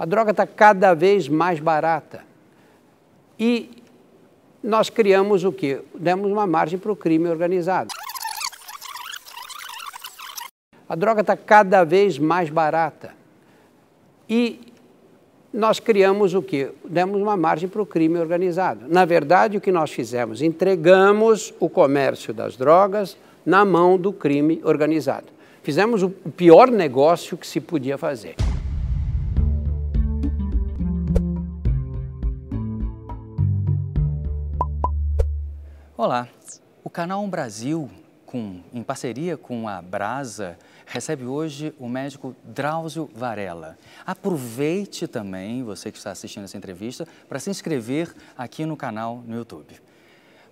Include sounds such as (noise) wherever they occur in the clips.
A droga está cada vez mais barata. E nós criamos o quê? Demos uma margem para o crime organizado. A droga está cada vez mais barata. E nós criamos o quê? Demos uma margem para o crime organizado. Na verdade, o que nós fizemos? Entregamos o comércio das drogas na mão do crime organizado. Fizemos o pior negócio que se podia fazer. Olá, o Canal Brasil, com, em parceria com a Brasa, recebe hoje o médico Drauzio Varela. Aproveite também, você que está assistindo essa entrevista, para se inscrever aqui no canal no YouTube.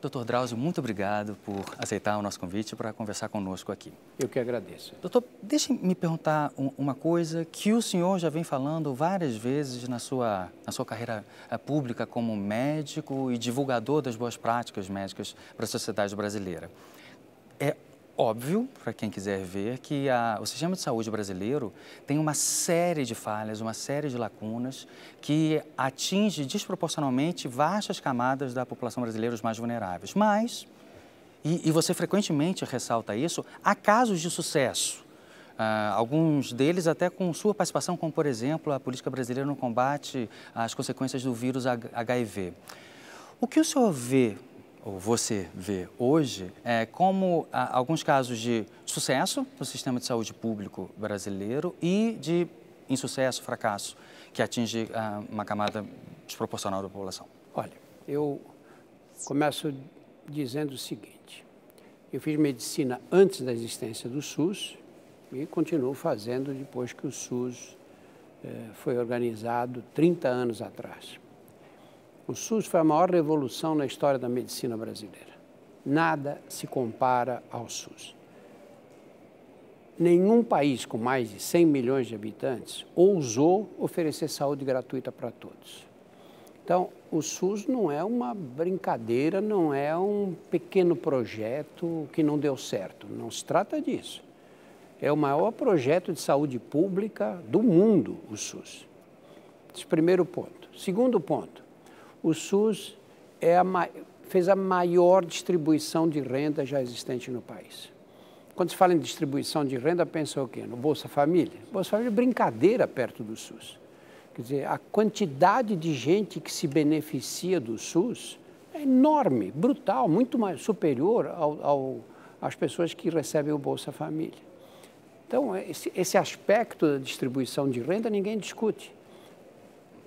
Doutor Drauzio, muito obrigado por aceitar o nosso convite para conversar conosco aqui. Eu que agradeço. Doutor, deixe-me perguntar uma coisa que o senhor já vem falando várias vezes na sua, na sua carreira eh, pública como médico e divulgador das boas práticas médicas para a sociedade brasileira. É Óbvio, para quem quiser ver, que a, o sistema de saúde brasileiro tem uma série de falhas, uma série de lacunas que atinge desproporcionalmente vastas camadas da população brasileira, os mais vulneráveis. Mas, e, e você frequentemente ressalta isso, há casos de sucesso. Uh, alguns deles até com sua participação, como por exemplo a política brasileira no combate às consequências do vírus HIV. O que o senhor vê ou você vê hoje, é como ah, alguns casos de sucesso no sistema de saúde público brasileiro e de insucesso, fracasso, que atinge ah, uma camada desproporcional da população. Olha, eu começo dizendo o seguinte: eu fiz medicina antes da existência do SUS e continuo fazendo depois que o SUS eh, foi organizado 30 anos atrás. O SUS foi a maior revolução na história da medicina brasileira. Nada se compara ao SUS. Nenhum país com mais de 100 milhões de habitantes ousou oferecer saúde gratuita para todos. Então, o SUS não é uma brincadeira, não é um pequeno projeto que não deu certo. Não se trata disso. É o maior projeto de saúde pública do mundo, o SUS. Esse é primeiro ponto. Segundo ponto, o SUS é a, fez a maior distribuição de renda já existente no país. Quando se fala em distribuição de renda, pensa o quê? No Bolsa Família? Bolsa Família é brincadeira perto do SUS. Quer dizer, a quantidade de gente que se beneficia do SUS é enorme, brutal, muito mais superior ao, ao, às pessoas que recebem o Bolsa Família. Então, esse, esse aspecto da distribuição de renda ninguém discute.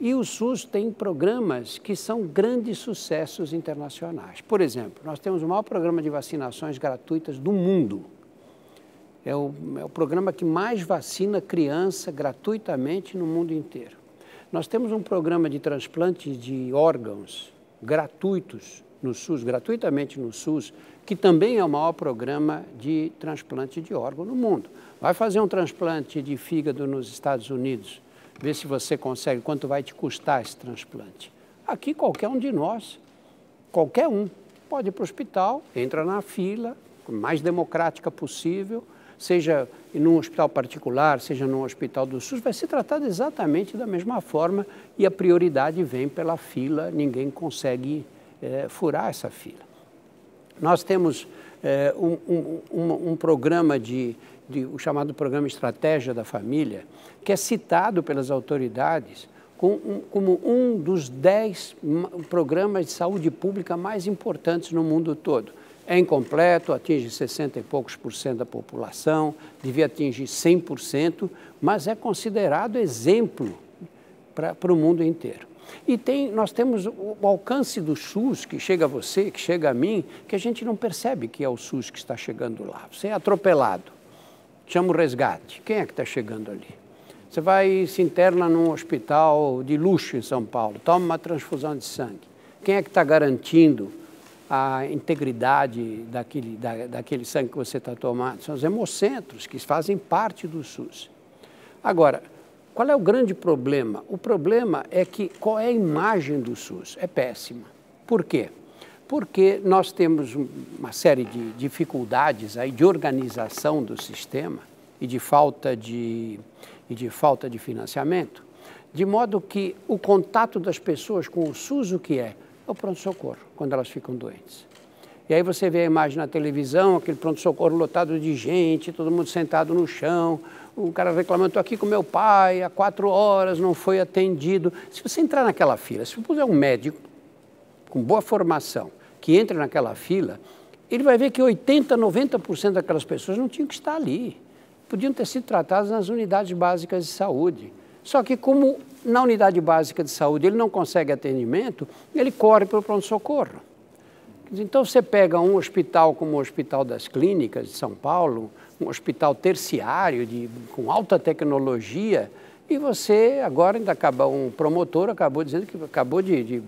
E o SUS tem programas que são grandes sucessos internacionais. Por exemplo, nós temos o maior programa de vacinações gratuitas do mundo. É o, é o programa que mais vacina criança gratuitamente no mundo inteiro. Nós temos um programa de transplantes de órgãos gratuitos no SUS, gratuitamente no SUS, que também é o maior programa de transplante de órgão no mundo. Vai fazer um transplante de fígado nos Estados Unidos Vê se você consegue, quanto vai te custar esse transplante. Aqui qualquer um de nós, qualquer um, pode ir para o hospital, entra na fila, mais democrática possível, seja num hospital particular, seja num hospital do SUS, vai ser tratado exatamente da mesma forma e a prioridade vem pela fila, ninguém consegue é, furar essa fila. Nós temos é, um, um, um, um, programa de, de, o chamado programa Estratégia da Família, que é citado pelas autoridades como um dos dez programas de saúde pública mais importantes no mundo todo. É incompleto, atinge 60 e poucos por cento da população, devia atingir 100%, mas é considerado exemplo para o mundo inteiro. E tem, nós temos o alcance do SUS, que chega a você, que chega a mim, que a gente não percebe que é o SUS que está chegando lá. Você é atropelado chama o resgate. Quem é que está chegando ali? Você vai e se interna num hospital de luxo em São Paulo, toma uma transfusão de sangue. Quem é que está garantindo a integridade daquele, da, daquele sangue que você está tomando? São os hemocentros, que fazem parte do SUS. Agora, qual é o grande problema? O problema é que qual é a imagem do SUS? É péssima. Por quê? porque nós temos uma série de dificuldades aí de organização do sistema e de falta de, e de, falta de financiamento, de modo que o contato das pessoas com o SUS, o que é? É o pronto-socorro, quando elas ficam doentes. E aí você vê a imagem na televisão, aquele pronto-socorro lotado de gente, todo mundo sentado no chão, o cara reclamando, estou aqui com meu pai, há quatro horas não foi atendido. Se você entrar naquela fila, se você puser um médico com boa formação, que entra naquela fila, ele vai ver que 80%, 90% daquelas pessoas não tinham que estar ali. Podiam ter sido tratadas nas unidades básicas de saúde. Só que, como na unidade básica de saúde ele não consegue atendimento, ele corre para o pronto-socorro. Então, você pega um hospital como o Hospital das Clínicas de São Paulo, um hospital terciário de, com alta tecnologia, e você agora ainda acaba, um promotor acabou dizendo que acabou de, de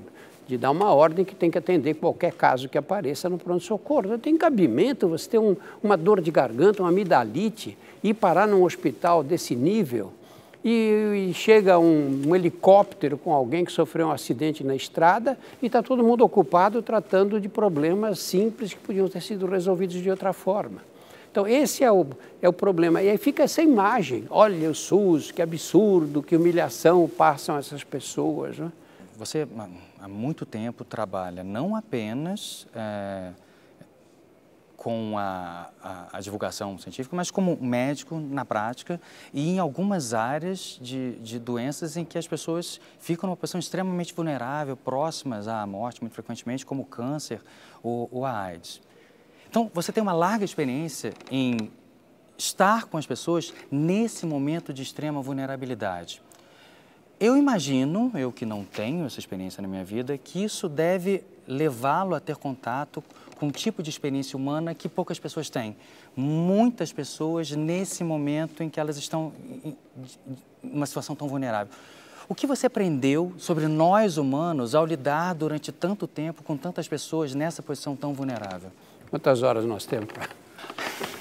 de dar uma ordem que tem que atender qualquer caso que apareça no pronto-socorro. Não tem cabimento você ter um, uma dor de garganta, uma amidalite, ir parar num hospital desse nível e, e chega um, um, helicóptero com alguém que sofreu um acidente na estrada e está todo mundo ocupado tratando de problemas simples que podiam ter sido resolvidos de outra forma. Então, esse é o, é o problema. E aí fica essa imagem: olha o SUS, que absurdo, que humilhação passam essas pessoas. Né? Você há muito tempo trabalha não apenas é, com a, a, a, divulgação científica, mas como médico na prática e em algumas áreas de, de doenças em que as pessoas ficam numa posição extremamente vulnerável, próximas à morte muito frequentemente, como o câncer ou, ou a AIDS. Então, você tem uma larga experiência em estar com as pessoas nesse momento de extrema vulnerabilidade. Eu imagino, eu que não tenho essa experiência na minha vida, que isso deve levá-lo a ter contato com um tipo de experiência humana que poucas pessoas têm. Muitas pessoas nesse momento em que elas estão em uma situação tão vulnerável. O que você aprendeu sobre nós humanos ao lidar durante tanto tempo com tantas pessoas nessa posição tão vulnerável? Quantas horas nós temos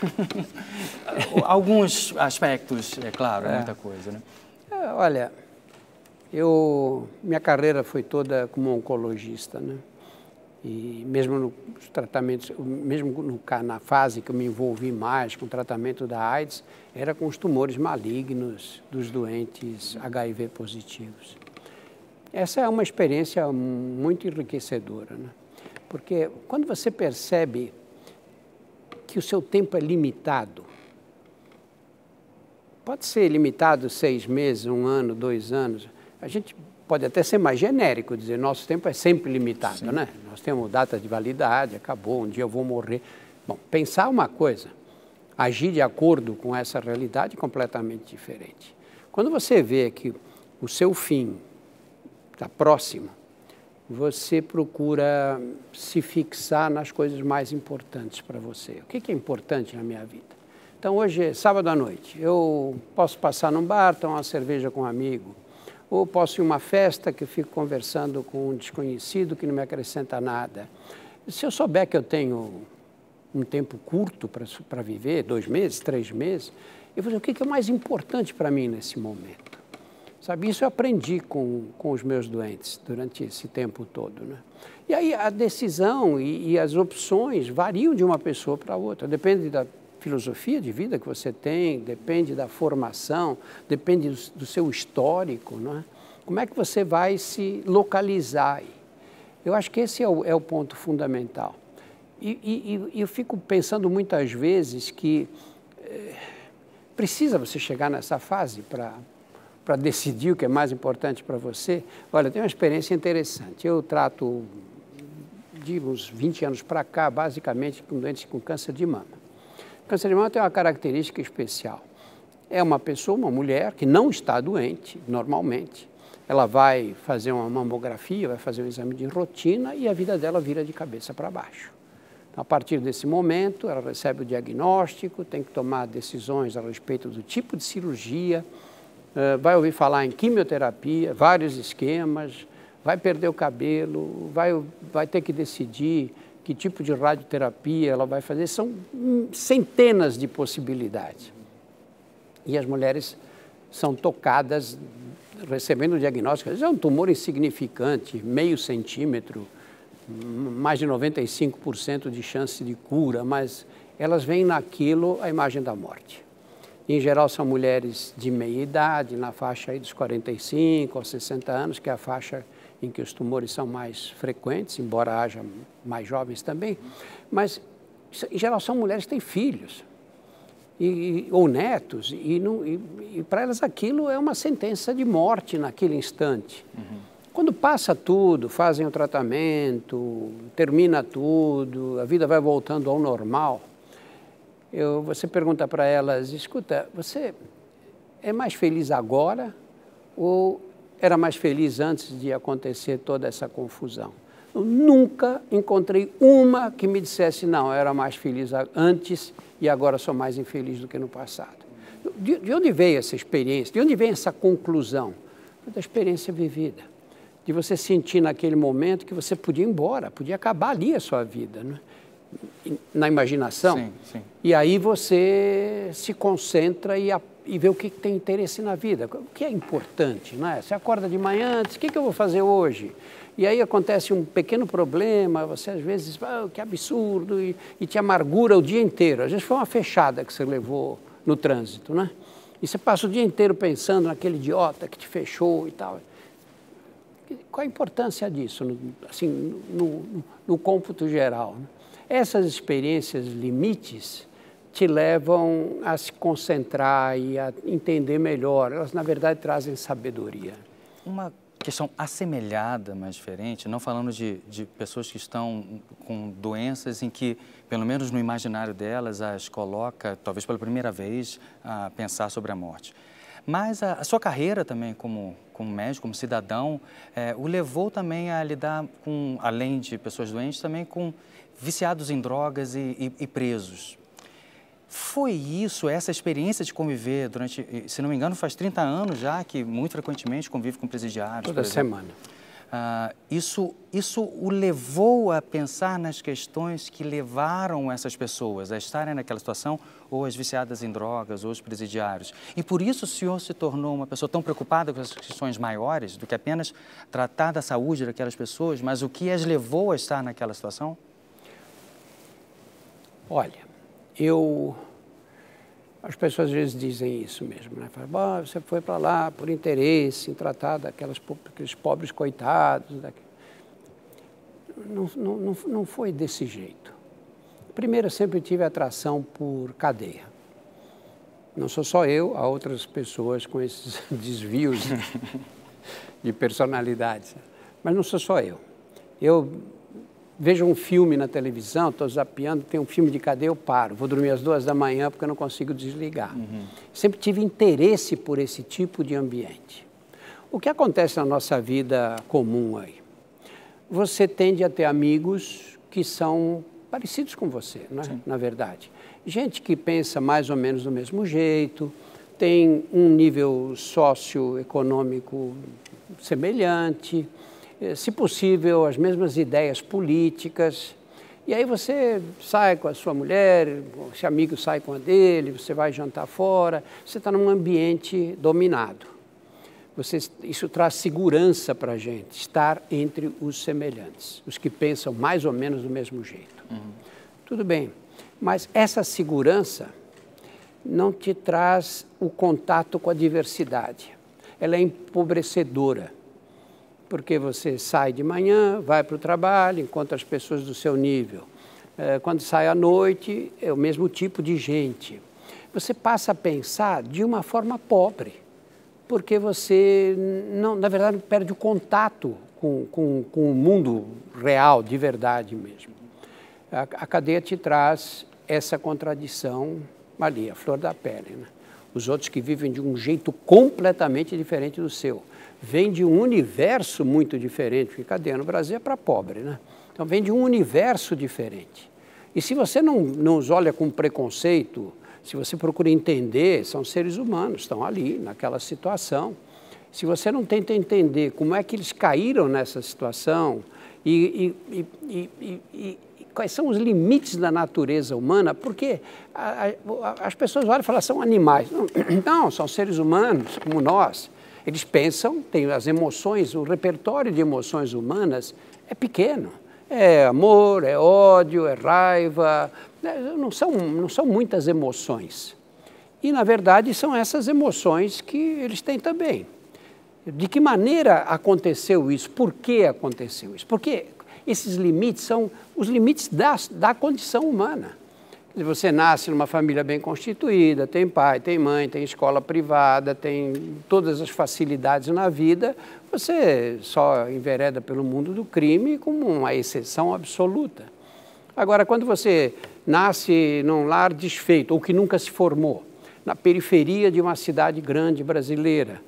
(laughs) Alguns aspectos, é claro, é. muita coisa, né? É, olha, eu, minha carreira foi toda como oncologista, né? E mesmo nos tratamentos, mesmo no, na fase que eu me envolvi mais com o tratamento da AIDS, era com os tumores malignos dos doentes HIV positivos. Essa é uma experiência muito enriquecedora, né? porque quando você percebe que o seu tempo é limitado, pode ser limitado seis meses, um ano, dois anos, a gente pode até ser mais genérico, dizer nosso tempo é sempre limitado, Sim. né? Nós temos data de validade, acabou, um dia eu vou morrer. Bom, pensar uma coisa, agir de acordo com essa realidade é completamente diferente. Quando você vê que o seu fim está próximo, você procura se fixar nas coisas mais importantes para você. O que é importante na minha vida? Então, hoje é sábado à noite. Eu posso passar num bar, tomar uma cerveja com um amigo, ou posso ir uma festa que fico conversando com um desconhecido que não me acrescenta nada. Se eu souber que eu tenho um tempo curto para viver, dois meses, três meses, eu vou dizer, o que, que é mais importante para mim nesse momento? Sabe, isso eu aprendi com, com os meus doentes durante esse tempo todo. Né? E aí a decisão e, e as opções variam de uma pessoa para outra, depende da filosofia de vida que você tem, depende da formação, depende do, do seu histórico, não é? Como é que você vai se localizar aí? Eu acho que esse é o, é o ponto fundamental. E, e, e, eu fico pensando muitas vezes que é, precisa você chegar nessa fase para decidir o que é mais importante para você. Olha, tem uma experiência interessante. Eu trato de uns 20 anos para cá, basicamente, com doentes com câncer de mama. O câncer de mama tem uma característica especial. É uma pessoa, uma mulher, que não está doente normalmente. Ela vai fazer uma mamografia, vai fazer um exame de rotina e a vida dela vira de cabeça para baixo. Então, a partir desse momento, ela recebe o diagnóstico, tem que tomar decisões a respeito do tipo de cirurgia, eh, vai ouvir falar em quimioterapia, vários esquemas, vai perder o cabelo, vai, vai ter que decidir que tipo de radioterapia ela vai fazer, são hum, centenas de possibilidades. E as mulheres são tocadas recebendo o diagnóstico, é um tumor insignificante, meio centímetro, mais de 95% de chance de cura, mas elas veem naquilo a imagem da morte. Em geral são mulheres de meia idade, na faixa dos 45 ou 60 anos, que é a faixa em que os tumores são mais frequentes, embora haja mais jovens também, mas em geral são mulheres que têm filhos e, ou netos, e, e, e para elas aquilo é uma sentença de morte naquele instante. Uhum. Quando passa tudo, fazem o tratamento, termina tudo, a vida vai voltando ao normal, eu, você pergunta para elas: escuta, você é mais feliz agora ou era mais feliz antes de acontecer toda essa confusão. Eu nunca encontrei uma que me dissesse, não, eu era mais feliz antes e agora sou mais infeliz do que no passado. De, de onde veio essa experiência? De onde vem essa conclusão? Da experiência vivida. De você sentir naquele momento que você podia ir embora, podia acabar ali a sua vida. Não é? na imaginação. Sim, sim. E aí você se concentra e, a, e vê o que, que, tem interesse na vida, o que é importante, né? Você acorda de manhã, antes, o que, que eu vou fazer hoje? E aí acontece um pequeno problema, você às vezes, ah, que absurdo, e, e te amargura o dia inteiro. Às vezes foi uma fechada que você levou no trânsito, né? E você passa o dia inteiro pensando naquele idiota que te fechou e tal. Qual a importância disso, assim, no, no, no cômputo geral? Né? Essas experiências limites te levam a se concentrar e a entender melhor. Elas, na verdade, trazem sabedoria. Uma questão assemelhada, mas diferente, não falando de, de pessoas que estão com doenças em que, pelo menos no imaginário delas, as coloca, talvez pela primeira vez, a pensar sobre a morte. Mas a, a sua carreira também como, como médico, como cidadão, é, o levou também a lidar com, além de pessoas doentes, também com viciados em drogas e, e, e presos. Foi isso, essa experiência de conviver durante, se não me engano, faz 30 anos já que muito frequentemente convive com presidiários. Toda semana. Uh, isso, isso o levou a pensar nas questões que levaram essas pessoas a estarem naquela situação, ou as viciadas em drogas, ou os presidiários. E por isso o senhor se tornou uma pessoa tão preocupada com as questões maiores do que apenas tratar da saúde daquelas pessoas, mas o que as levou a estar naquela situação? Olha, eu. As pessoas às vezes dizem isso mesmo, né? Fala, você foi para lá por interesse, em tratar daquelas, daqueles pobres coitados. Não, não, não, não foi desse jeito. Primeiro, eu sempre tive atração por cadeia. Não sou só eu, há outras pessoas com esses (laughs) desvios (laughs) de personalidade. Mas não sou só eu. Eu vejo um filme na televisão, estou zapeando, tem um filme de cadê eu paro. Vou dormir às duas da manhã porque eu não consigo desligar. Uhum. Sempre tive interesse por esse tipo de ambiente. O que acontece na nossa vida comum aí? Você tende a ter amigos que são parecidos com você, né? na verdade. Gente que pensa mais ou menos do mesmo jeito, tem um nível socioeconômico semelhante, é, se possível, as mesmas ideias políticas. E aí você sai com a sua mulher, esse amigo sai com a dele, você vai jantar fora, você está num ambiente dominado. Você, isso traz segurança para a gente, estar entre os semelhantes, os que pensam mais ou menos do mesmo jeito. Uhum. Tudo bem, mas essa segurança não te traz o contato com a diversidade. Ela é empobrecedora porque você sai de manhã, vai para o trabalho, encontra as pessoas do seu nível. É, quando sai à noite, é o mesmo tipo de gente. Você passa a pensar de uma forma pobre, porque você, não, na verdade, perde o contato com, com, com o mundo real, de verdade mesmo. A, a cadeia te traz essa contradição ali, a flor da pele. Né? os outros que vivem de um jeito completamente diferente do seu. Vem de um universo muito diferente, porque cadeia no Brasil é para pobre, né? Então vem de um universo diferente. E se você não, não os olha com preconceito, se você procura entender, são seres humanos, estão ali, naquela situação. Se você não tenta entender como é que eles caíram nessa situação e, e, e, e quais são os limites da natureza humana, porque a, a, as pessoas olham e falam, são animais. Não, (clears throat) não, são seres humanos como nós. Eles pensam, têm as emoções, o repertório de emoções humanas é pequeno. É amor, é ódio, é raiva, né? não são, não são muitas emoções. E, na verdade, são essas emoções que eles têm também. De que maneira aconteceu isso? Por que aconteceu isso? Porque esses limites são os limites da, da condição humana. Você nasce numa família bem constituída, tem pai, tem mãe, tem escola privada, tem todas as facilidades na vida. Você só envereda pelo mundo do crime como uma exceção absoluta. Agora, quando você nasce num lar desfeito, ou que nunca se formou, na periferia de uma cidade grande brasileira,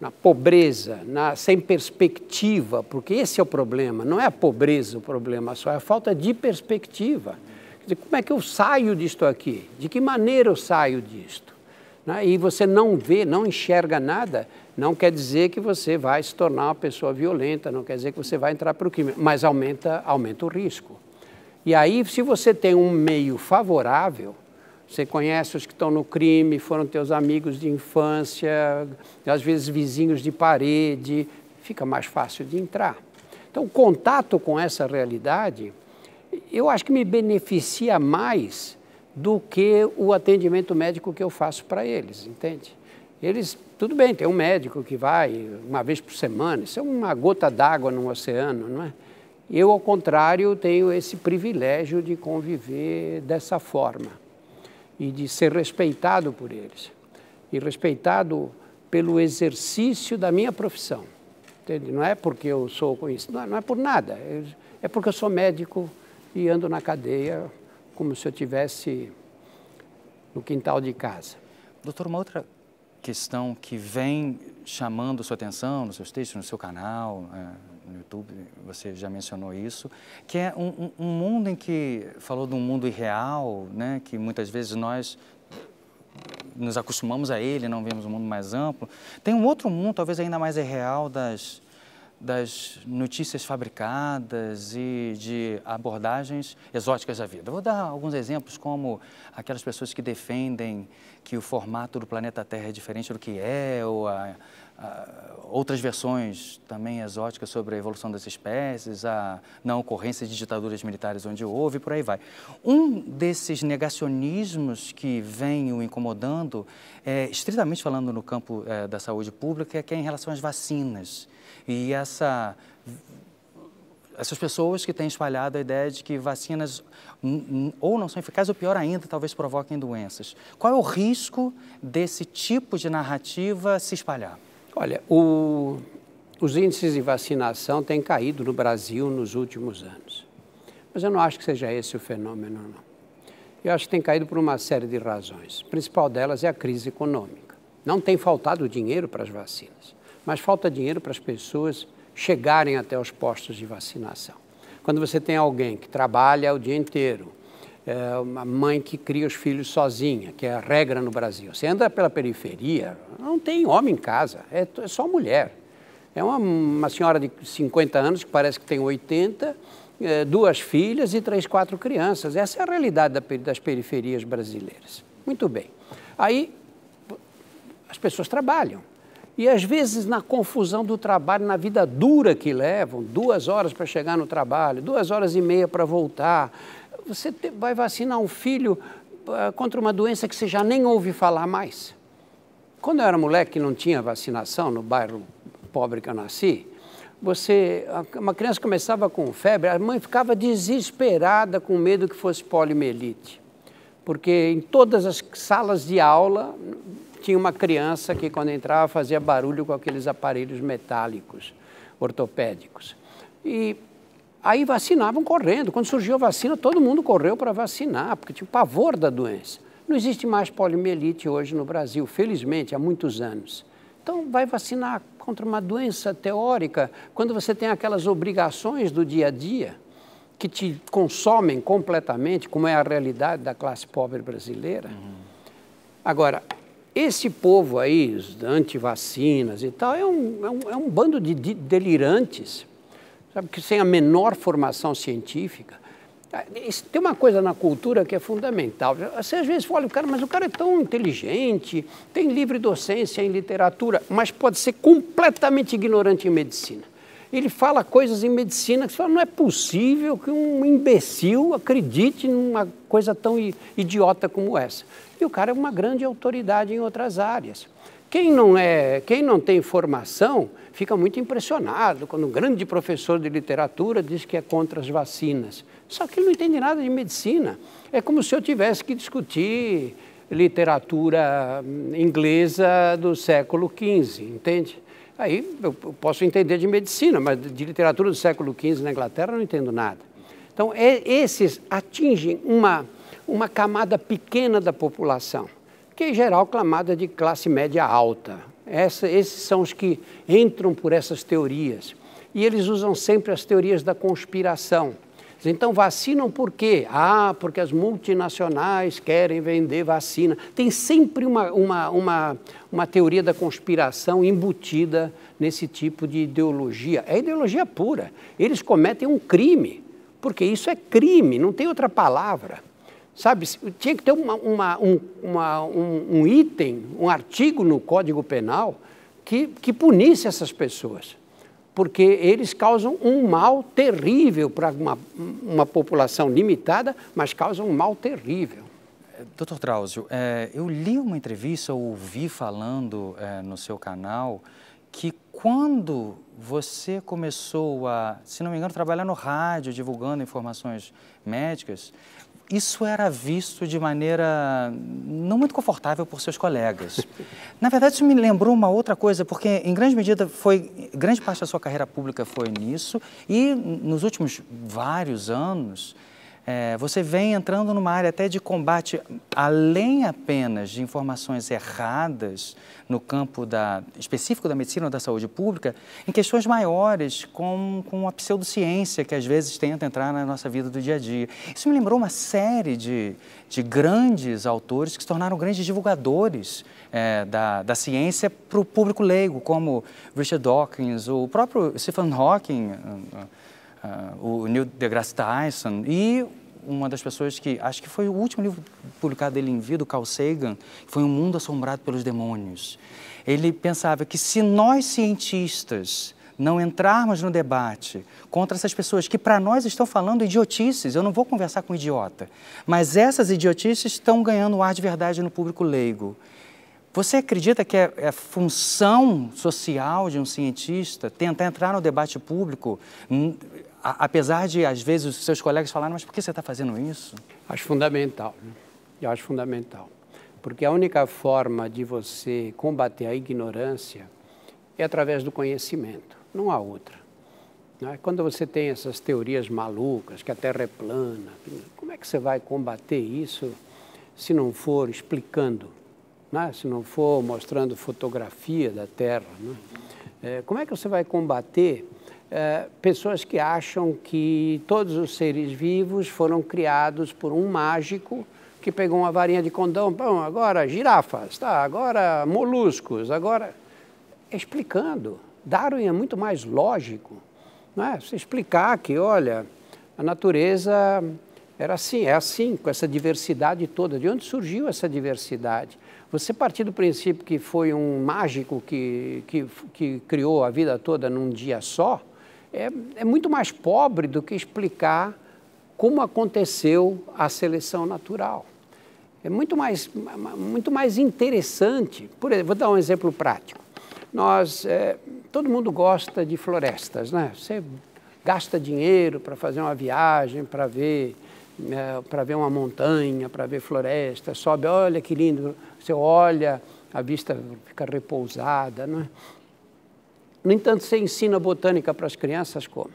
na pobreza, na, sem perspectiva, porque esse é o problema, não é a pobreza o problema só, é a falta de perspectiva. Dizer, como é que eu saio disto aqui? De que maneira eu saio disto? Né? E você não vê, não enxerga nada, não quer dizer que você vai se tornar uma pessoa violenta, não quer dizer que você vai entrar para o crime, mas aumenta, aumenta o risco. E aí, se você tem um meio favorável, você conhece os que estão no crime, foram teus amigos de infância, às vezes vizinhos de parede, fica mais fácil de entrar. Então, o contato com essa realidade, eu acho que me beneficia mais do que o atendimento médico que eu faço para eles, entende? Eles, tudo bem, tem um médico que vai uma vez por semana, isso é uma gota d'água no oceano, não é? Eu, ao contrário, tenho esse privilégio de conviver dessa forma e de ser respeitado por eles e respeitado pelo exercício da minha profissão. Entende? Não é porque eu sou conhecido, não é, é por nada. É, é porque eu sou médico e ando na cadeia como se eu tivesse no quintal de casa. Doutor, uma outra questão que vem chamando sua atenção nos seus textos, no seu canal, é, no YouTube, você já mencionou isso, que é um, um mundo em que, falou de um mundo irreal, né, que muitas vezes nós nos acostumamos a ele, não vemos um mundo mais amplo. Tem um outro mundo, talvez ainda mais irreal, das, das notícias fabricadas e de abordagens exóticas da vida. Vou dar alguns exemplos, como aquelas pessoas que defendem que o formato do planeta Terra é diferente do que é, ou a, Uh, outras versões também exóticas sobre a evolução das espécies, a não ocorrência de ditaduras militares onde houve, por aí vai. Um desses negacionismos que vem o incomodando, é, estritamente falando no campo é, da saúde pública, é que é em relação às vacinas. E essa essas pessoas que têm espalhado a ideia de que vacinas ou não são eficazes, ou pior ainda, talvez provoquem doenças. Qual é o risco desse tipo de narrativa se espalhar? Olha, o, os índices de vacinação têm caído no Brasil nos últimos anos. Mas eu não acho que seja esse o fenômeno, não. Eu acho que tem caído por uma série de razões. A principal delas é a crise econômica. Não tem faltado dinheiro para as vacinas, mas falta dinheiro para as pessoas chegarem até os postos de vacinação. Quando você tem alguém que trabalha o dia inteiro, é uma mãe que cria os filhos sozinha, que é a regra no Brasil. Você anda pela periferia, não tem homem em casa, é, é só mulher. É uma, uma senhora de 50 anos, que parece que tem 80, é, duas filhas e três, quatro crianças. Essa é a realidade da, das periferias brasileiras. Muito bem. Aí as pessoas trabalham. E às vezes, na confusão do trabalho, na vida dura que levam, duas horas para chegar no trabalho, duas horas e meia para voltar, você vai vacinar um filho ah, contra uma doença que você já nem ouve falar mais. Quando eu era moleque e não tinha vacinação no bairro pobre que eu nasci, você, ah, uma criança começava com febre, a mãe ficava desesperada com medo que fosse poliomielite. Porque em todas as salas de aula tinha uma criança que quando entrava fazia barulho com aqueles aparelhos metálicos ortopédicos. E Aí vacinavam correndo. Quando surgiu a vacina, todo mundo correu para vacinar, porque tinha pavor da doença. Não existe mais poliomielite hoje no Brasil, felizmente, há muitos anos. Então, vai vacinar contra uma doença teórica, quando você tem aquelas obrigações do dia a dia que te consomem completamente, como é a realidade da classe pobre brasileira. Uhum. Agora, esse povo aí, anti-vacinas e tal, é um, é um, é um bando de, de delirantes, sabe, que sem a menor formação científica. Ah, tem uma coisa na cultura que é fundamental. Você às vezes fala, cara, mas o cara é tão inteligente, tem livre docência em literatura, mas pode ser completamente ignorante em medicina. Ele fala coisas em medicina que você fala, não é possível que um imbecil acredite numa coisa tão idiota como essa. E o cara é uma grande autoridade em outras áreas. Quem não, é, quem não tem formação fica muito impressionado quando um grande professor de literatura diz que é contra as vacinas. Só que ele não entende nada de medicina. É como se eu tivesse que discutir literatura hum, inglesa do século XV, entende? Aí eu posso entender de medicina, mas de literatura do século XV na Inglaterra eu não entendo nada. Então, é, esses atingem uma, uma camada pequena da população que é em geral clamada de classe média alta. Essa, esses são os que entram por essas teorias. E eles usam sempre as teorias da conspiração. Então, vacinam por quê? Ah, porque as multinacionais querem vender vacina. Tem sempre uma, uma, uma, uma teoria da conspiração embutida nesse tipo de ideologia. É ideologia pura. Eles cometem um crime, porque isso é crime, não tem outra palavra. Sabe, tinha que ter uma, uma, um, uma, um, um, item, um artigo no Código Penal que, que punisse essas pessoas, porque eles causam um mal terrível para uma, uma população limitada, mas causam um mal terrível. É, doutor Drauzio, é, eu li uma entrevista, ou ouvi falando é, no seu canal, que quando você começou a, se não me engano, trabalhar no rádio, divulgando informações médicas. Isso era visto de maneira não muito confortável por seus colegas. (laughs) Na verdade, isso me lembrou uma outra coisa, porque em grande medida foi grande parte da sua carreira pública foi nisso e nos últimos vários anos é, você vem entrando numa área até de combate, além apenas de informações erradas no campo da, específico da medicina ou da saúde pública, em questões maiores, com, com a pseudociência que às vezes tenta entrar na nossa vida do dia a dia. Isso me lembrou uma série de, de grandes autores que se tornaram grandes divulgadores é, da, da ciência para o público leigo, como Richard Dawkins, o próprio Stephen Hawking hum, hum, uh, o Neil deGrasse Tyson e uma das pessoas que, acho que foi o último livro publicado dele em vida, o Carl Sagan, foi Um Mundo Assombrado pelos Demônios. Ele pensava que se nós cientistas não entrarmos no debate contra essas pessoas que para nós estão falando idiotices, eu não vou conversar com um idiota, mas essas idiotices estão ganhando ar de verdade no público leigo. Você acredita que é, é, função social de um cientista tentar entrar no debate público, hum, a, apesar de, às vezes, os seus colegas falarem, mas por que você está fazendo isso? Acho fundamental. Né? Eu acho fundamental. Porque a única forma de você combater a ignorância é através do conhecimento. Não há outra. Né? Quando você tem essas teorias malucas, que a Terra é plana, como é que você vai combater isso se não for explicando? Né? Se não for mostrando fotografia da Terra? Né? É, como é que você vai combater é, pessoas que acham que todos os seres vivos foram criados por um mágico que pegou uma varinha de condão, bom, agora girafas, tá, agora moluscos, agora. Explicando. Darwin é muito mais lógico. Não é? Você explicar que, olha, a natureza era assim, é assim, com essa diversidade toda. De onde surgiu essa diversidade? Você partir do princípio que foi um mágico que, que, que criou a vida toda num dia só, é, é muito mais pobre do que explicar como aconteceu a seleção natural. É muito mais, muito mais interessante. Por exemplo, vou dar um exemplo prático. Nós, é, todo mundo gosta de florestas, né? Você gasta dinheiro para fazer uma viagem, para ver, é, né, para ver uma montanha, para ver floresta, sobe, olha que lindo. Você olha, a vista fica repousada, não é? No entanto, você ensina botânica para as crianças como?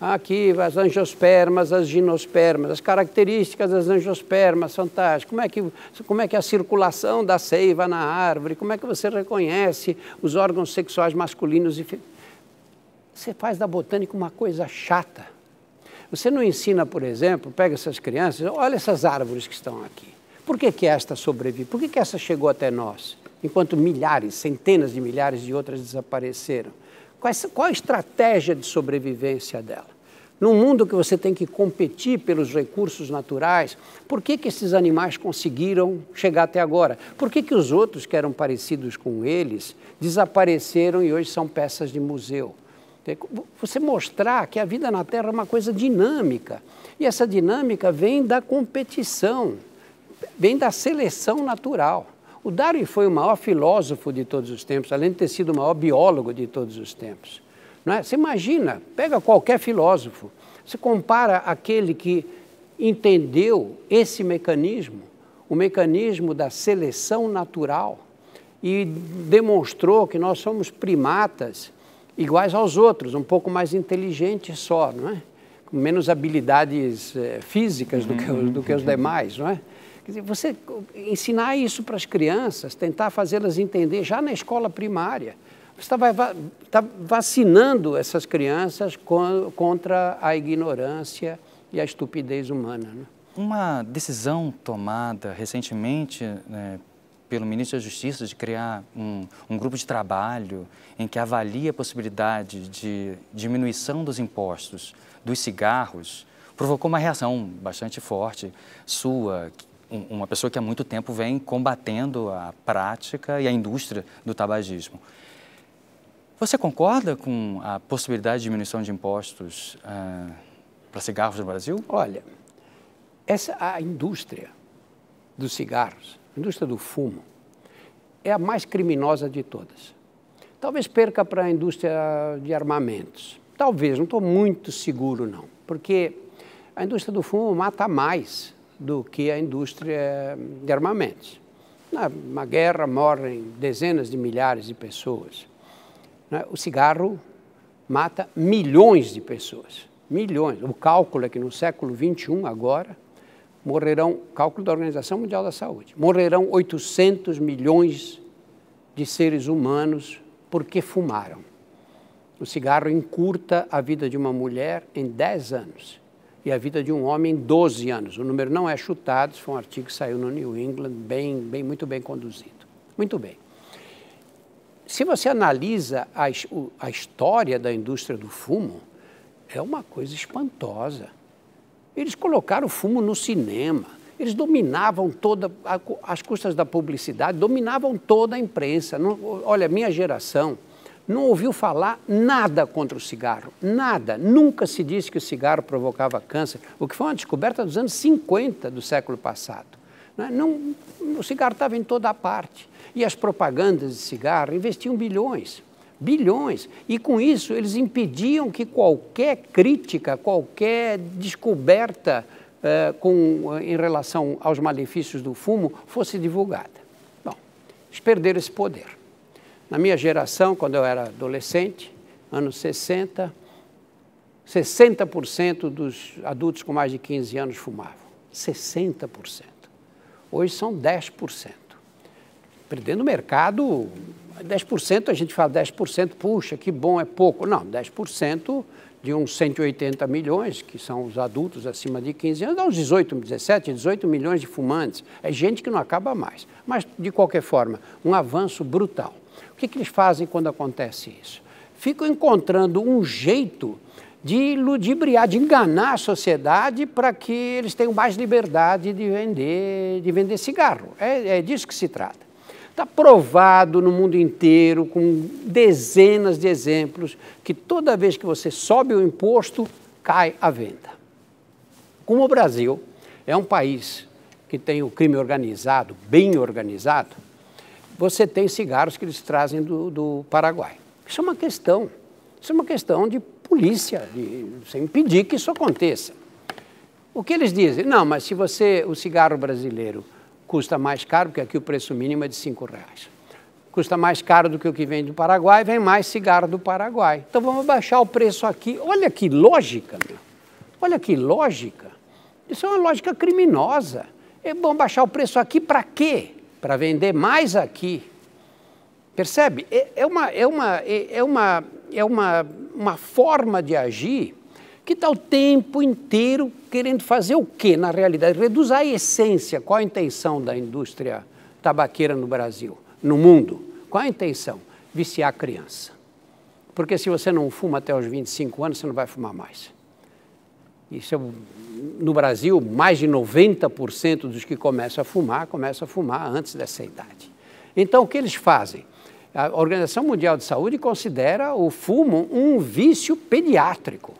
Aqui, as angiospermas, as ginospermas, as características das angiospermas, fantástico. Como é, que, como é que é a circulação da seiva na árvore, como é que você reconhece os órgãos sexuais masculinos e femininos. Você faz da botânica uma coisa chata. Você não ensina, por exemplo, pega essas crianças, olha essas árvores que estão aqui. Por que, que esta sobrevive? Por que, que essa chegou até nós? enquanto milhares, centenas de milhares de outras desapareceram? Qual, qual a estratégia de sobrevivência dela? Num mundo que você tem que competir pelos recursos naturais, por que, que esses animais conseguiram chegar até agora? Por que, que os outros que eram parecidos com eles desapareceram e hoje são peças de museu? Você mostrar que a vida na Terra é uma coisa dinâmica. E essa dinâmica vem da competição, vem da seleção natural. O Darwin foi o maior filósofo de todos os tempos, além de ter sido o maior biólogo de todos os tempos. Não é? Você imagina, pega qualquer filósofo, você compara aquele que entendeu esse mecanismo, o mecanismo da seleção natural, e demonstrou que nós somos primatas iguais aos outros, um pouco mais inteligentes só, não é? Com menos habilidades é, físicas do que, do que os uhum. demais, não é? Quer dizer, você ensinar isso para as crianças, tentar fazê-las entender já na escola primária. Você está tá vacinando essas crianças contra a ignorância e a estupidez humana. Né? Uma decisão tomada recentemente né, pelo ministro da Justiça de criar um, um, grupo de trabalho em que avalia a possibilidade de diminuição dos impostos dos cigarros provocou uma reação bastante forte sua, uma pessoa que há muito tempo vem combatendo a prática e a indústria do tabagismo. Você concorda com a possibilidade de diminuição de impostos uh, para cigarros no Brasil? Olha, essa a indústria dos cigarros, a indústria do fumo, é a mais criminosa de todas. Talvez perca para a indústria de armamentos. Talvez, não estou muito seguro não, porque a indústria do fumo mata mais do que a indústria de armamentos. uma guerra morrem dezenas de milhares de pessoas. Né? O cigarro mata milhões de pessoas. Milhões. O cálculo é que no século XXI, agora, morrerão, cálculo da Organização Mundial da Saúde, morrerão 800 milhões de seres humanos porque fumaram. O cigarro encurta a vida de uma mulher em 10 anos e a vida de um homem em 12 anos. O número não é chutado, foi um artigo que saiu no New England, bem, bem, muito bem conduzido. Muito bem. Se você analisa a, a história da indústria do fumo, é uma coisa espantosa. Eles colocaram o fumo no cinema, eles dominavam toda, as custas da publicidade, dominavam toda a imprensa. Não, olha, minha geração, não ouviu falar nada contra o cigarro, nada. Nunca se disse que o cigarro provocava câncer, o que foi uma descoberta dos anos 50 do século passado. Né? Não, o cigarro estava em toda a parte. E as propagandas de cigarro investiam bilhões, bilhões. E com isso eles impediam que qualquer crítica, qualquer descoberta eh, com, eh, em relação aos malefícios do fumo fosse divulgada. Bom, eles perderam esse poder. Na minha geração, quando eu era adolescente, anos 60, 60% dos adultos com mais de 15 anos fumavam. 60%. Hoje são 10%. Perdendo o mercado, 10% a gente fala 10%, puxa, que bom, é pouco. Não, 10% de uns 180 milhões, que são os adultos acima de 15 anos, dá uns 18, 17, 18 milhões de fumantes. É gente que não acaba mais. Mas, de qualquer forma, um avanço brutal. O que, que eles fazem quando acontece isso? Ficam encontrando um jeito de ludibriar, de enganar a sociedade para que eles tenham mais liberdade de vender, de vender cigarro. É, é disso que se trata. Está provado no mundo inteiro, com dezenas de exemplos, que toda vez que você sobe o imposto, cai a venda. Como o Brasil é um país que tem o crime organizado, bem organizado, você tem cigarros que eles trazem do, do Paraguai. Isso é uma questão. Isso é uma questão de polícia, de impedir que isso aconteça. O que eles dizem? Não, mas se você o cigarro brasileiro custa mais caro, porque aqui o preço mínimo é de cinco reais. Custa mais caro do que o que vem do Paraguai, vem mais cigarro do Paraguai. Então vamos baixar o preço aqui. Olha que lógica, meu. Olha que lógica. Isso é uma lógica criminosa. É bom baixar o preço aqui para quê? para vender mais aqui. Percebe? É, é uma, é uma, é, é uma, é uma, uma forma de agir que está o tempo inteiro querendo fazer o quê, na realidade? Reduz a essência. Qual a intenção da indústria tabaqueira no Brasil, no mundo? Qual a intenção? Viciar a criança. Porque se você não fuma até os 25 anos, você não vai fumar mais. Isso é no Brasil, mais de 90% dos que começam a fumar, começam a fumar antes dessa idade. Então, o que eles fazem? A Organização Mundial de Saúde considera o fumo um vício pediátrico.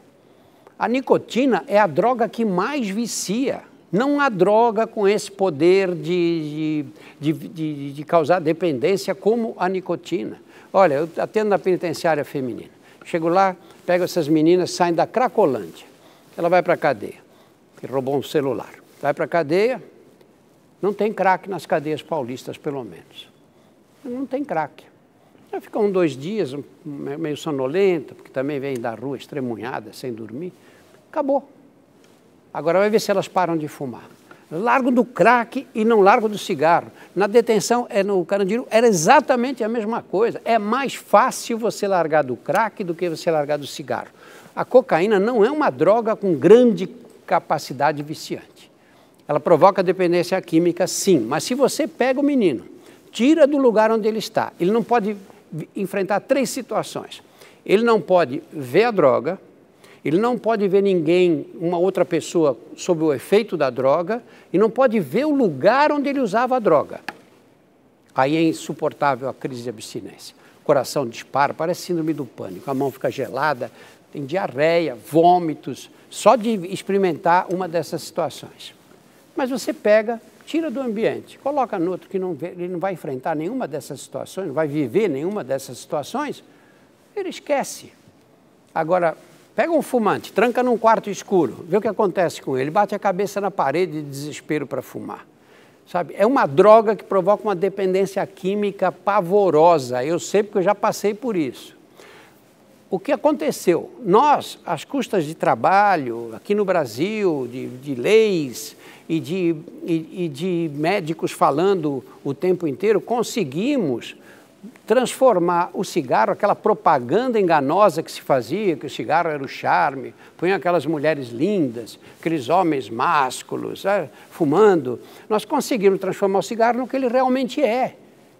A nicotina é a droga que mais vicia. Não há droga com esse poder de, de, de, de causar dependência como a nicotina. Olha, eu atendo na penitenciária feminina. Chego lá, pego essas meninas, saem da Cracolândia. Ela vai para a cadeia que roubou um celular. Vai para a cadeia, não tem crack nas cadeias paulistas, pelo menos. Não tem crack. Já ficou um, dois dias, meio sonolenta, porque também vem da rua estremunhada, sem dormir. Acabou. Agora vai ver se elas param de fumar. Largo do crack e não largo do cigarro. Na detenção é no Carandiru era exatamente a mesma coisa. É mais fácil você largar do crack do que você largar do cigarro. A cocaína não é uma droga com grande capacidade viciante. Ela provoca dependência química, sim, mas se você pega o menino, tira do lugar onde ele está, ele não pode enfrentar três situações. Ele não pode ver a droga, ele não pode ver ninguém, uma outra pessoa, sob o efeito da droga, e não pode ver o lugar onde ele usava a droga. Aí é insuportável a crise de abstinência. O coração dispara, parece síndrome do pânico, a mão fica gelada, tem diarreia, vômitos, só de experimentar uma dessas situações. Mas você pega, tira do ambiente, coloca no outro que não vê, ele não vai enfrentar nenhuma dessas situações, não vai viver nenhuma dessas situações, ele esquece. Agora, pega um fumante, tranca num quarto escuro, vê o que acontece com ele, bate a cabeça na parede de desespero para fumar. Sabe? É uma droga que provoca uma dependência química pavorosa. Eu sei porque eu já passei por isso o que aconteceu? Nós, às custas de trabalho, aqui no Brasil, de, de leis e de, e, e de médicos falando o tempo inteiro, conseguimos transformar o cigarro, aquela propaganda enganosa que se fazia, que o cigarro era o charme, punha aquelas mulheres lindas, aqueles homens másculos, né, fumando. Nós conseguimos transformar o cigarro no que ele realmente é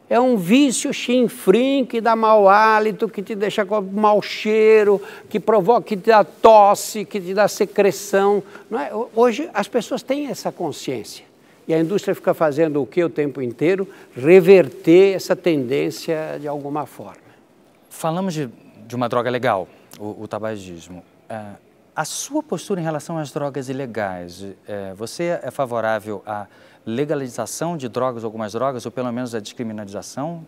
é um vício chinfrim que dá mau hálito, que te deixa com mau cheiro, que provoca, que te dá tosse, que te dá secreção. É? Hoje as pessoas têm essa consciência. E a indústria fica fazendo o que o tempo inteiro? Reverter essa tendência de alguma forma. Falamos de, de uma droga legal, o, o tabagismo. É, a sua postura em relação às drogas ilegais, é, você é favorável a legalização de drogas, algumas drogas, ou pelo menos a descriminalização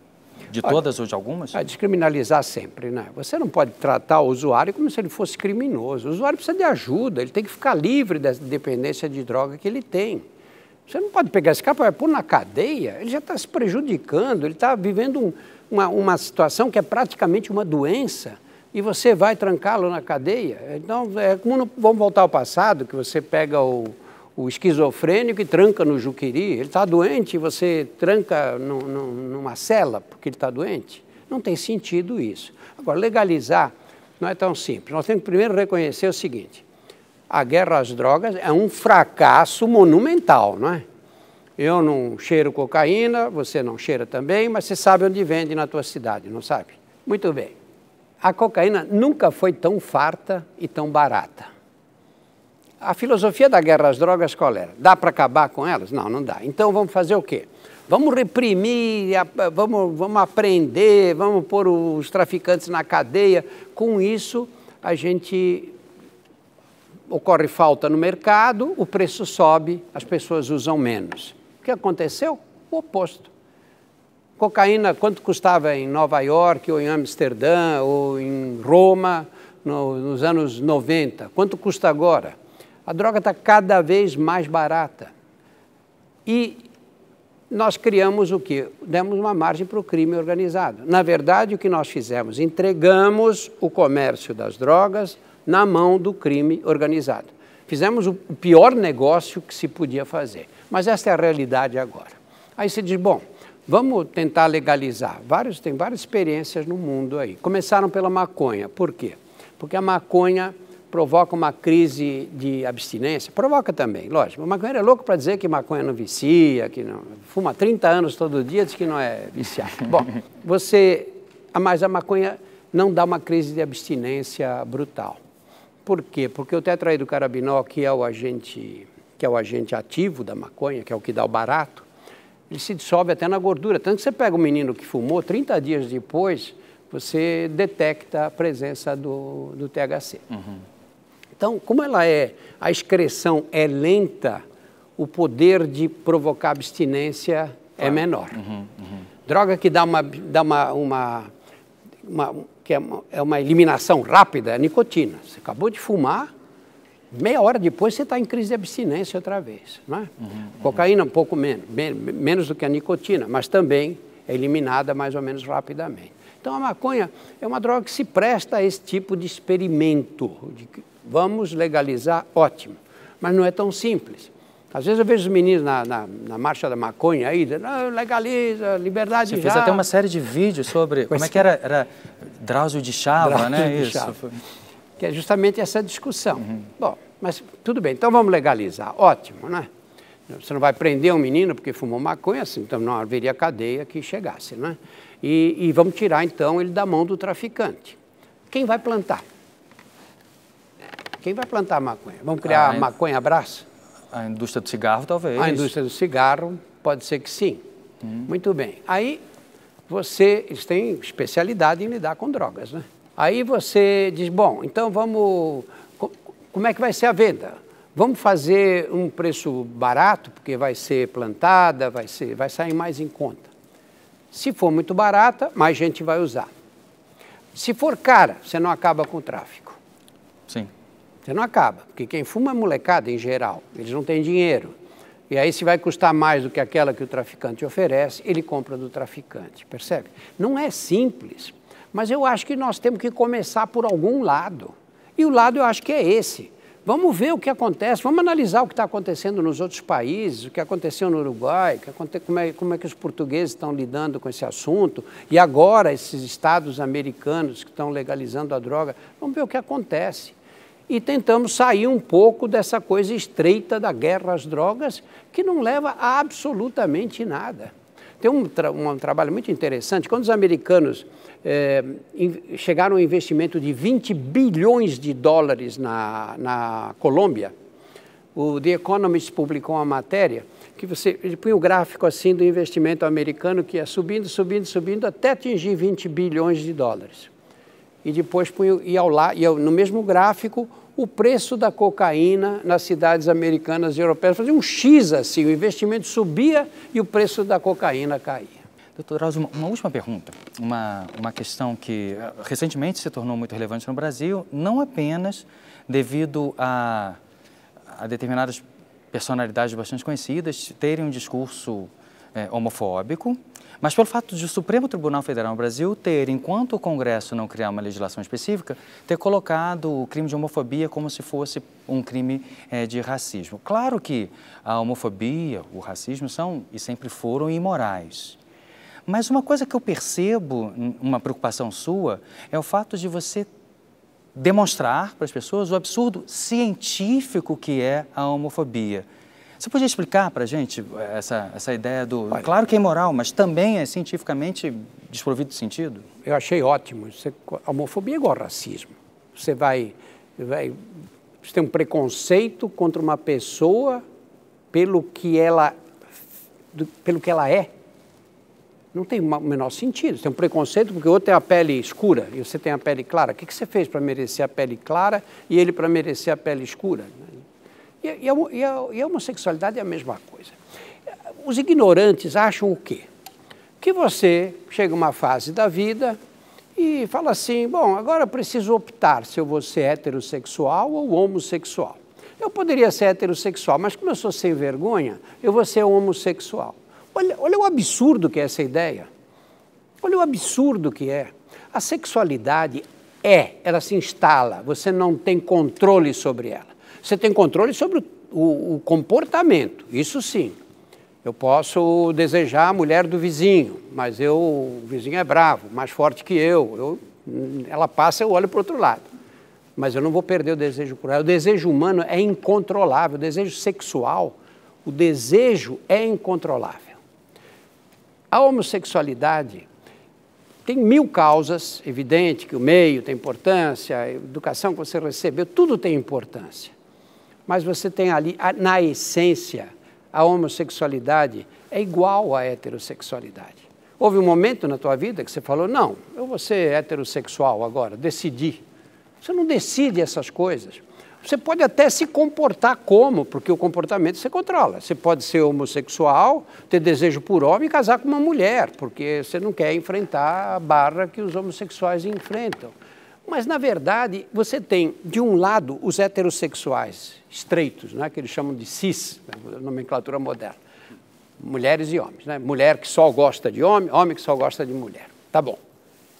de todas ou de algumas? A é, descriminalizar sempre, né? Você não pode tratar o usuário como se ele fosse criminoso. O usuário precisa de ajuda, ele tem que ficar livre da dependência de droga que ele tem. Você não pode pegar esse cara para pôr na cadeia, ele já está se prejudicando, ele está vivendo um, uma, uma situação que é praticamente uma doença e você vai trancá-lo na cadeia. Então, é como no, vamos voltar ao passado, que você pega o, o esquizofrênico e tranca no Juquiri. Ele está doente e você tranca no, no, numa cela porque ele está doente. Não tem sentido isso. Agora, legalizar não é tão simples. Nós temos que primeiro reconhecer o seguinte: a guerra às drogas é um fracasso monumental, não é? Eu não cheiro cocaína, você não cheira também, mas você sabe onde vende na tua cidade, não sabe? Muito bem. A cocaína nunca foi tão farta e tão barata. A filosofia da guerra às drogas qual era? Dá para acabar com elas? Não, não dá. Então vamos fazer o quê? Vamos reprimir, vamos, vamos aprender, vamos pôr os traficantes na cadeia. Com isso, a gente ocorre falta no mercado, o preço sobe, as pessoas usam menos. O que aconteceu? O oposto. Cocaína, quanto custava em Nova York, ou em Amsterdã, ou em Roma, no, nos anos 90? Quanto custa agora? A droga está cada vez mais barata. E nós criamos o quê? Demos uma margem para o crime organizado. Na verdade, o que nós fizemos? Entregamos o comércio das drogas na mão do crime organizado. Fizemos o pior negócio que se podia fazer. Mas essa é a realidade agora. Aí se diz, bom, vamos tentar legalizar. Vários, tem várias experiências no mundo aí. Começaram pela maconha. Por quê? Porque a maconha provoca uma crise de abstinência? Provoca também, lógico. O maconheiro é louco para dizer que maconha não vicia, que não fuma 30 anos todo dia, diz que não é viciado. Bom, (laughs) você, mas a maconha não dá uma crise de abstinência brutal. Por quê? Porque o tetraidrocarabinol, que é o agente que é o agente ativo da maconha, que é o que dá o barato, ele se dissolve até na gordura. Tanto que você pega um menino que fumou, 30 dias depois, você detecta a presença do, do THC. Uhum. Então, como ela é, a excreção é lenta, o poder de provocar abstinência é menor. Uhum, uhum. Droga que dá uma, dá uma, uma, uma que é uma, é uma, eliminação rápida é a nicotina. Você acabou de fumar, meia hora depois você está em crise de abstinência outra vez. Não é? Uhum, uhum. Cocaína um pouco menos, men menos do que a nicotina, mas também é eliminada mais ou menos rapidamente. Então a maconha é uma droga que se presta a esse tipo de experimento, de Vamos legalizar, ótimo. Mas não é tão simples. Às vezes eu vejo os meninos na, na, na marcha da maconha aí, dizendo, ah, legaliza, liberdade Você já. fez até uma série de vídeos sobre, como é, é que era, era Drauzio de Chava, Drauzio né? De Isso. Chava. Que é justamente essa discussão. Uhum. Bom, mas tudo bem, então vamos legalizar, ótimo, né? Você não vai prender um menino porque fumou maconha, assim, então não haveria cadeia que chegasse, né? E, e vamos tirar então ele da mão do traficante. Quem vai plantar? Quem vai plantar maconha? Vamos criar ah, a maconha abraço? A indústria do cigarro, talvez. A indústria do cigarro, pode ser que sim. Hum. Muito bem. Aí você, eles têm especialidade em lidar com drogas, né? Aí você diz, bom, então vamos. Como é que vai ser a venda? Vamos fazer um preço barato, porque vai ser plantada, vai, ser, vai sair mais em conta. Se for muito barata, mais gente vai usar. Se for cara, você não acaba com o tráfico. Você não acaba, porque quem fuma é molecada em geral, eles não têm dinheiro. E aí, se vai custar mais do que aquela que o traficante oferece, ele compra do traficante, percebe? Não é simples, mas eu acho que nós temos que começar por algum lado. E o lado eu acho que é esse. Vamos ver o que acontece, vamos analisar o que está acontecendo nos outros países, o que aconteceu no Uruguai, como é, como é que os portugueses estão lidando com esse assunto, e agora esses estados americanos que estão legalizando a droga. Vamos ver o que acontece e tentamos sair um pouco dessa coisa estreita da guerra às drogas, que não leva a absolutamente nada. Tem um, tra um trabalho muito interessante. Quando os americanos eh, chegaram a um investimento de 20 bilhões de dólares na, na Colômbia, o The Economist publicou uma matéria que você ele põe o gráfico assim do investimento americano que ia é subindo, subindo, subindo até atingir 20 bilhões de dólares e depois punha, ia ao lado, ia no mesmo gráfico o preço da cocaína nas cidades americanas e europeias. Fazia um X assim, o investimento subia e o preço da cocaína caía. Doutor Alves, uma, uma, última pergunta, uma, uma questão que eh, recentemente se tornou muito relevante no Brasil, não apenas devido a, a determinadas personalidades bastante conhecidas terem um discurso é, homofóbico, mas pelo fato de o Supremo Tribunal Federal no Brasil ter, enquanto o Congresso não criar uma legislação específica, ter colocado o crime de homofobia como se fosse um crime é, de racismo. Claro que a homofobia, o racismo são e sempre foram imorais. Mas uma coisa que eu percebo, hum, uma preocupação sua, é o fato de você demonstrar para as pessoas o absurdo científico que é a homofobia. Você podia explicar para a gente eh, essa, essa ideia do. Olha, claro que é imoral, mas também é cientificamente desprovido de sentido? Eu achei ótimo. Você, a homofobia é igual ao racismo. Você vai, vai. Você tem um preconceito contra uma pessoa pelo que ela, do, pelo que ela é. Não tem o menor sentido. Você tem um preconceito porque o outro tem a pele escura e você tem a pele clara. O que, que você fez para merecer a pele clara e ele para merecer a pele escura? E, a, e, a, e a homossexualidade é a mesma coisa. Os ignorantes acham o quê? Que você chega a uma fase da vida e fala assim: bom, agora preciso optar se eu vou ser heterossexual ou homossexual. Eu poderia ser heterossexual, mas como eu sou sem vergonha, eu vou ser homossexual. Olha, olha o absurdo que é essa ideia. Olha o absurdo que é. A sexualidade é, ela se instala, você não tem controle sobre ela. Você tem controle sobre o, o, o comportamento, isso sim. Eu posso desejar a mulher do vizinho, mas eu, o vizinho é bravo, mais forte que eu. eu hum, ela passa, eu olho para o outro lado. Mas eu não vou perder o desejo por ela. O desejo humano é incontrolável, o desejo sexual, o desejo é incontrolável. A homossexualidade tem mil causas, evidente que o meio tem importância, a educação que você recebeu, tudo tem importância mas você tem ali, na essência, a homossexualidade é igual à heterossexualidade. Houve um momento na tua vida que você falou: não, eu vou ser heterossexual agora, decidi. Você não decide essas coisas. Você pode até se comportar como, porque o comportamento você controla. Você pode ser homossexual, ter desejo por homem e casar com uma mulher, porque você não quer enfrentar a barra que os homossexuais enfrentam. Mas, na verdade, você tem, de um lado, os heterossexuais estreitos, né, que eles chamam de cis, né, nomenclatura moderna, mulheres e homens. Né? Mulher que só gosta de homem, homem que só gosta de mulher. Tá bom.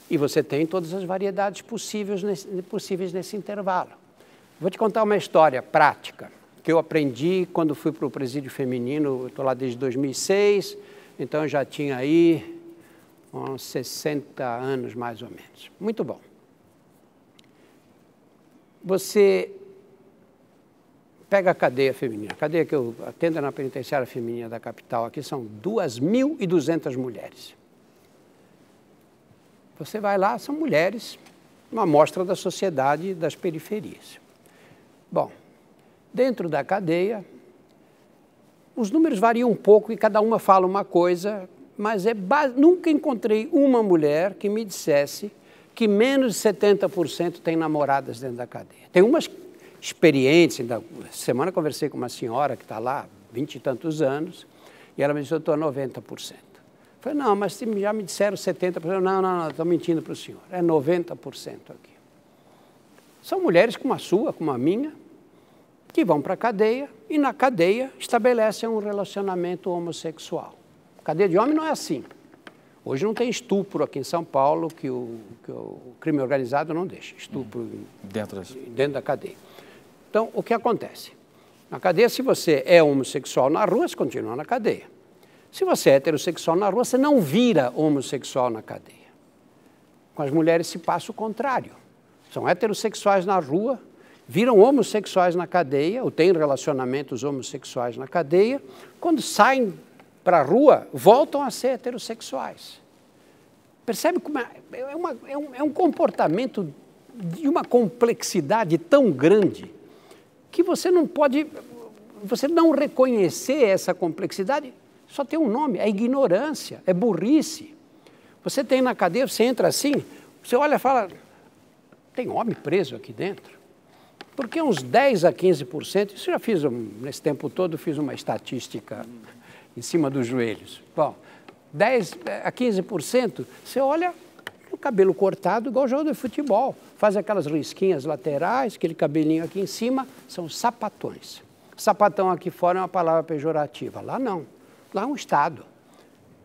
E você tem todas as variedades possíveis nesse, possíveis nesse intervalo. Vou te contar uma história prática que eu aprendi quando fui para o presídio feminino, estou lá desde 2006, então eu já tinha aí uns 60 anos mais ou menos. Muito bom você pega a cadeia feminina, a cadeia que eu atendo é na penitenciária feminina da capital, aqui são 2.200 mulheres. Você vai lá, são mulheres, uma amostra da sociedade das periferias. Bom, dentro da cadeia, os números variam um pouco e cada uma fala uma coisa, mas é base... nunca encontrei uma mulher que me dissesse que menos de 70% tem namoradas dentro da cadeia. Tem umas experientes, ainda, semana conversei com uma senhora que está lá vinte e tantos anos, e ela me disse, eu estou a 90%. Eu falei, não, mas já me disseram 70%. Não, não, não, estou mentindo para o senhor. É 90% aqui. São mulheres como a sua, como a minha, que vão para a cadeia e na cadeia estabelecem um relacionamento homossexual. Cadeia de homem não é assim. Hoje não tem estupro aqui em São Paulo que o, que o crime organizado não deixa, estupro hum, dentro, das... dentro da cadeia. Então, o que acontece? Na cadeia, se você é homossexual na rua, você continua na cadeia. Se você é heterossexual na rua, você não vira homossexual na cadeia. Com as mulheres se passa o contrário. São heterossexuais na rua, viram homossexuais na cadeia, ou têm relacionamentos homossexuais na cadeia. Quando saem para a rua voltam a ser heterossexuais. Percebe como é, é, uma, é, um, é um comportamento de uma complexidade tão grande que você não pode, você não reconhecer essa complexidade só tem um nome, é ignorância, é burrice. Você tem na cadeia, você entra assim, você olha e fala, tem homem preso aqui dentro? Porque uns 10 a 15%, isso já fiz um, nesse tempo todo, fiz uma estatística em cima dos joelhos. Bom, 10 a 15%, você olha o cabelo cortado igual jogador de futebol. Faz aquelas risquinhas laterais, aquele cabelinho aqui em cima, são sapatões. Sapatão aqui fora é uma palavra pejorativa. Lá não. Lá é um Estado.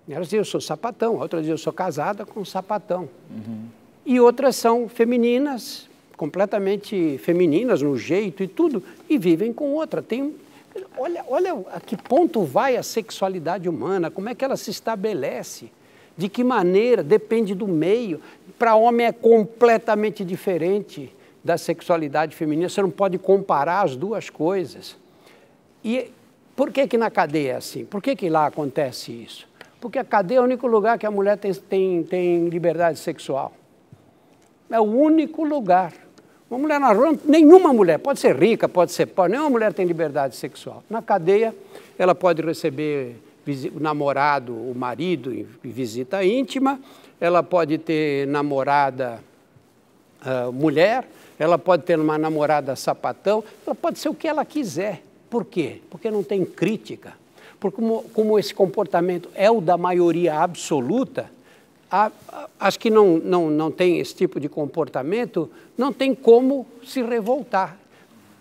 Elas dizem eu sou sapatão, outras dizem eu sou casada com um sapatão. Uhum. E outras são femininas, completamente femininas no jeito e tudo, e vivem com outra. Tem Olha, olha a que ponto vai a sexualidade humana, como é que ela se estabelece, de que maneira, depende do meio. Para homem é completamente diferente da sexualidade feminina, você não pode comparar as duas coisas. E por que que na cadeia é assim? Por que que lá acontece isso? Porque a cadeia é o único lugar que a mulher tem, tem, tem liberdade sexual. É o único lugar. Uma mulher na rua, nenhuma mulher, pode ser rica, pode ser pobre, nenhuma mulher tem liberdade sexual. Na cadeia, ela pode receber o namorado, o marido em visita íntima, ela pode ter namorada uh, mulher, ela pode ter uma namorada sapatão, ela pode ser o que ela quiser. Por quê? Porque não tem crítica. Porque como, como esse comportamento é o da maioria absoluta, as que não, não, não têm esse tipo de comportamento não tem como se revoltar.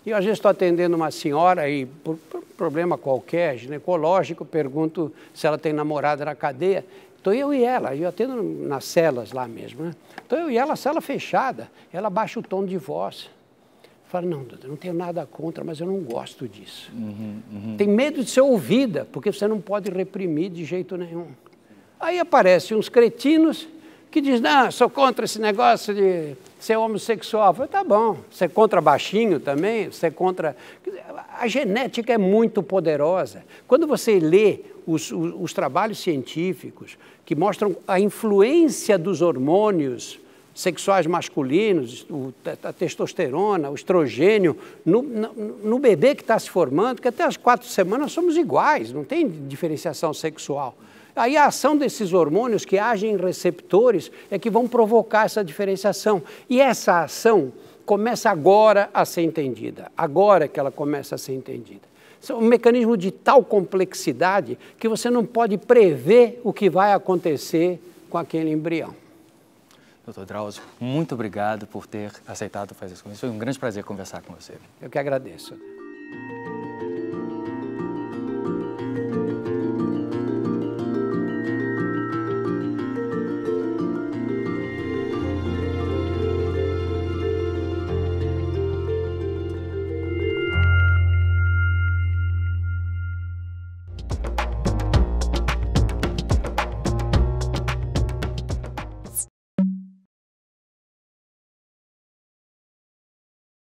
Eu, às vezes, estou atendendo uma senhora e, por, por problema qualquer, ginecológico, pergunto se ela tem namorada na cadeia. Então, eu e ela, eu atendo nas celas lá mesmo, né? Então, eu e ela, cela fechada, ela baixa o tom de voz. Fala, não, doutor, não tenho nada contra, mas eu não gosto disso. Uhum, uhum. Tem medo de ser ouvida, porque você não pode reprimir de jeito nenhum. Aí aparecem uns cretinos que dizem, não, ah, sou contra esse negócio de ser homossexual. Eu falei, tá bom, você é contra baixinho também, você é contra... A genética é muito poderosa. Quando você lê os, os, os trabalhos científicos que mostram a influência dos hormônios sexuais masculinos, a testosterona, o estrogênio, no, no, no bebê que está se formando, que até as quatro semanas somos iguais, não tem diferenciação sexual. Aí a ação desses hormônios que agem em receptores é que vão provocar essa diferenciação. E essa ação começa agora a ser entendida, agora que ela começa a ser entendida. É um mecanismo de tal complexidade que você não pode prever o que vai acontecer com aquele embrião. Doutor Drauzio, muito obrigado por ter aceitado fazer isso comigo. Foi um grande prazer conversar com você. Eu que agradeço.